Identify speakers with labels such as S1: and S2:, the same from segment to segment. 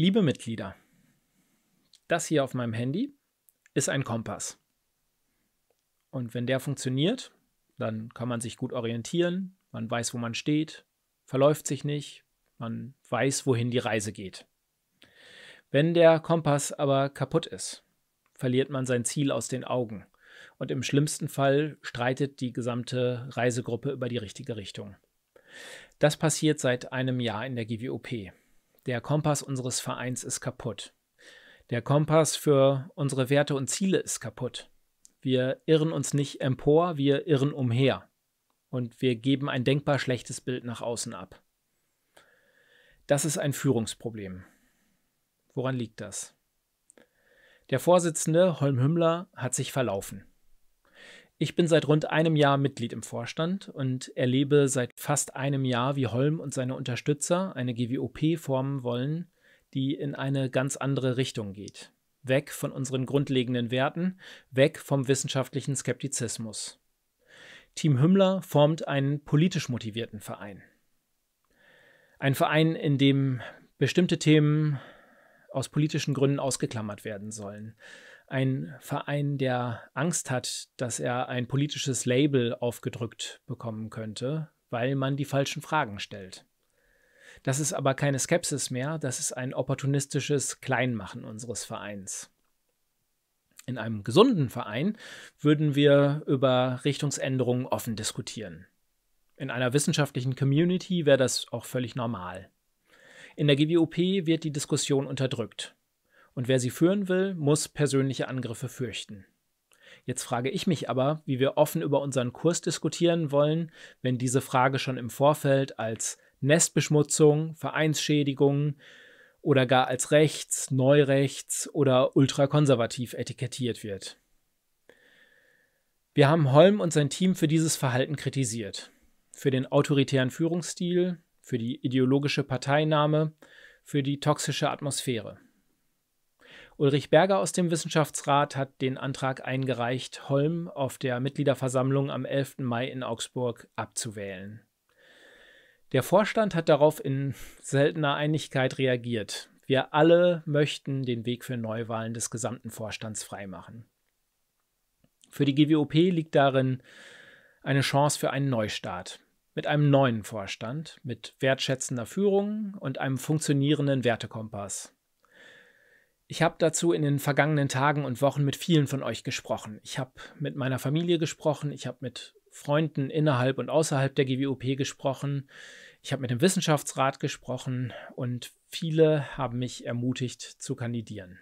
S1: Liebe Mitglieder, das hier auf meinem Handy ist ein Kompass. Und wenn der funktioniert, dann kann man sich gut orientieren, man weiß, wo man steht, verläuft sich nicht, man weiß, wohin die Reise geht. Wenn der Kompass aber kaputt ist, verliert man sein Ziel aus den Augen und im schlimmsten Fall streitet die gesamte Reisegruppe über die richtige Richtung. Das passiert seit einem Jahr in der GWOP. Der Kompass unseres Vereins ist kaputt. Der Kompass für unsere Werte und Ziele ist kaputt. Wir irren uns nicht empor, wir irren umher. Und wir geben ein denkbar schlechtes Bild nach außen ab. Das ist ein Führungsproblem. Woran liegt das? Der Vorsitzende Holm Hümmler hat sich verlaufen. Ich bin seit rund einem Jahr Mitglied im Vorstand und erlebe seit fast einem Jahr, wie Holm und seine Unterstützer eine GWOP formen wollen, die in eine ganz andere Richtung geht. Weg von unseren grundlegenden Werten, weg vom wissenschaftlichen Skeptizismus. Team Hümmler formt einen politisch motivierten Verein. Ein Verein, in dem bestimmte Themen aus politischen Gründen ausgeklammert werden sollen ein Verein, der Angst hat, dass er ein politisches Label aufgedrückt bekommen könnte, weil man die falschen Fragen stellt. Das ist aber keine Skepsis mehr, das ist ein opportunistisches Kleinmachen unseres Vereins. In einem gesunden Verein würden wir über Richtungsänderungen offen diskutieren. In einer wissenschaftlichen Community wäre das auch völlig normal. In der GWOP wird die Diskussion unterdrückt und wer sie führen will, muss persönliche Angriffe fürchten. Jetzt frage ich mich aber, wie wir offen über unseren Kurs diskutieren wollen, wenn diese Frage schon im Vorfeld als Nestbeschmutzung, Vereinsschädigung oder gar als rechts, neurechts oder ultrakonservativ etikettiert wird. Wir haben Holm und sein Team für dieses Verhalten kritisiert. Für den autoritären Führungsstil, für die ideologische Parteinahme, für die toxische Atmosphäre. Ulrich Berger aus dem Wissenschaftsrat hat den Antrag eingereicht, Holm auf der Mitgliederversammlung am 11. Mai in Augsburg abzuwählen. Der Vorstand hat darauf in seltener Einigkeit reagiert. Wir alle möchten den Weg für Neuwahlen des gesamten Vorstands freimachen. Für die GWOP liegt darin eine Chance für einen Neustart. Mit einem neuen Vorstand, mit wertschätzender Führung und einem funktionierenden Wertekompass. Ich habe dazu in den vergangenen Tagen und Wochen mit vielen von euch gesprochen. Ich habe mit meiner Familie gesprochen, ich habe mit Freunden innerhalb und außerhalb der GWOP gesprochen, ich habe mit dem Wissenschaftsrat gesprochen und viele haben mich ermutigt zu kandidieren.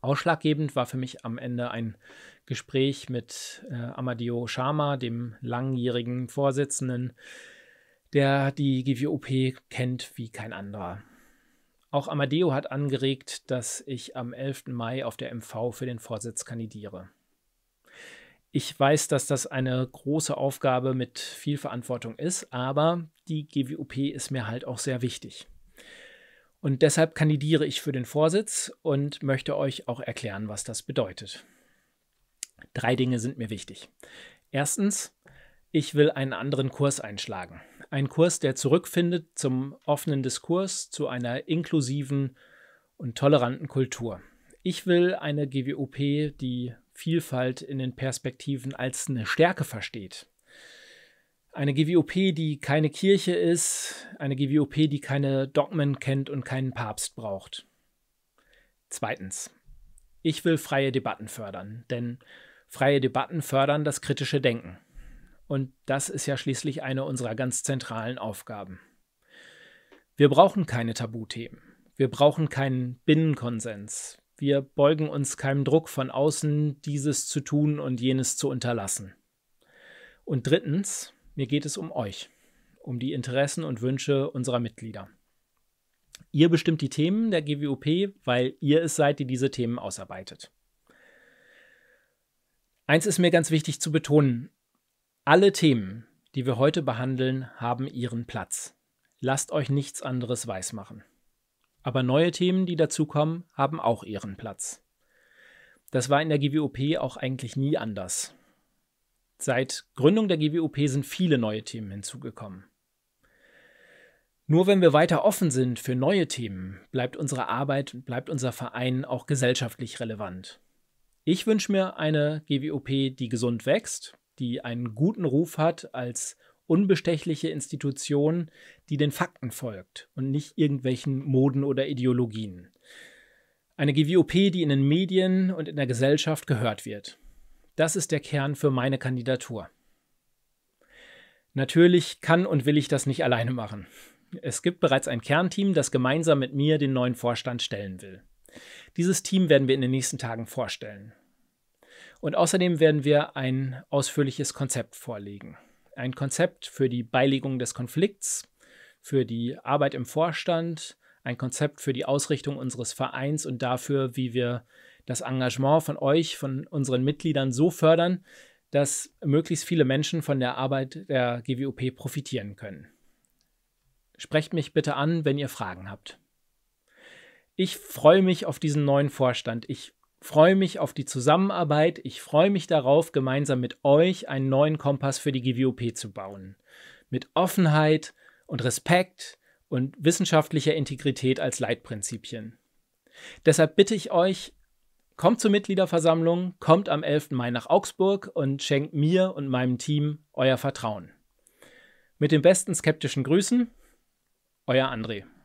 S1: Ausschlaggebend war für mich am Ende ein Gespräch mit äh, Amadeo Sharma, dem langjährigen Vorsitzenden, der die GWOP kennt wie kein anderer. Auch Amadeo hat angeregt, dass ich am 11. Mai auf der MV für den Vorsitz kandidiere. Ich weiß, dass das eine große Aufgabe mit viel Verantwortung ist, aber die GWOP ist mir halt auch sehr wichtig. Und deshalb kandidiere ich für den Vorsitz und möchte euch auch erklären, was das bedeutet. Drei Dinge sind mir wichtig. Erstens, ich will einen anderen Kurs einschlagen. Ein Kurs, der zurückfindet zum offenen Diskurs, zu einer inklusiven und toleranten Kultur. Ich will eine GWOP, die Vielfalt in den Perspektiven als eine Stärke versteht. Eine GWOP, die keine Kirche ist, eine GWOP, die keine Dogmen kennt und keinen Papst braucht. Zweitens. Ich will freie Debatten fördern, denn freie Debatten fördern das kritische Denken. Und das ist ja schließlich eine unserer ganz zentralen Aufgaben. Wir brauchen keine Tabuthemen. Wir brauchen keinen Binnenkonsens. Wir beugen uns keinem Druck von außen, dieses zu tun und jenes zu unterlassen. Und drittens, mir geht es um euch, um die Interessen und Wünsche unserer Mitglieder. Ihr bestimmt die Themen der GWOP, weil ihr es seid, die diese Themen ausarbeitet. Eins ist mir ganz wichtig zu betonen. Alle Themen, die wir heute behandeln, haben ihren Platz. Lasst euch nichts anderes weismachen. Aber neue Themen, die dazukommen, haben auch ihren Platz. Das war in der GWOP auch eigentlich nie anders. Seit Gründung der GWOP sind viele neue Themen hinzugekommen. Nur wenn wir weiter offen sind für neue Themen, bleibt unsere Arbeit, und bleibt unser Verein auch gesellschaftlich relevant. Ich wünsche mir eine GWOP, die gesund wächst, die einen guten Ruf hat als unbestechliche Institution, die den Fakten folgt und nicht irgendwelchen Moden oder Ideologien. Eine GWOP, die in den Medien und in der Gesellschaft gehört wird. Das ist der Kern für meine Kandidatur. Natürlich kann und will ich das nicht alleine machen. Es gibt bereits ein Kernteam, das gemeinsam mit mir den neuen Vorstand stellen will. Dieses Team werden wir in den nächsten Tagen vorstellen. Und außerdem werden wir ein ausführliches Konzept vorlegen. Ein Konzept für die Beilegung des Konflikts, für die Arbeit im Vorstand, ein Konzept für die Ausrichtung unseres Vereins und dafür, wie wir das Engagement von euch, von unseren Mitgliedern so fördern, dass möglichst viele Menschen von der Arbeit der GWOP profitieren können. Sprecht mich bitte an, wenn ihr Fragen habt. Ich freue mich auf diesen neuen Vorstand. Ich freue mich auf die Zusammenarbeit. Ich freue mich darauf, gemeinsam mit euch einen neuen Kompass für die GWOP zu bauen. Mit Offenheit und Respekt und wissenschaftlicher Integrität als Leitprinzipien. Deshalb bitte ich euch, kommt zur Mitgliederversammlung, kommt am 11. Mai nach Augsburg und schenkt mir und meinem Team euer Vertrauen. Mit den besten skeptischen Grüßen, euer André.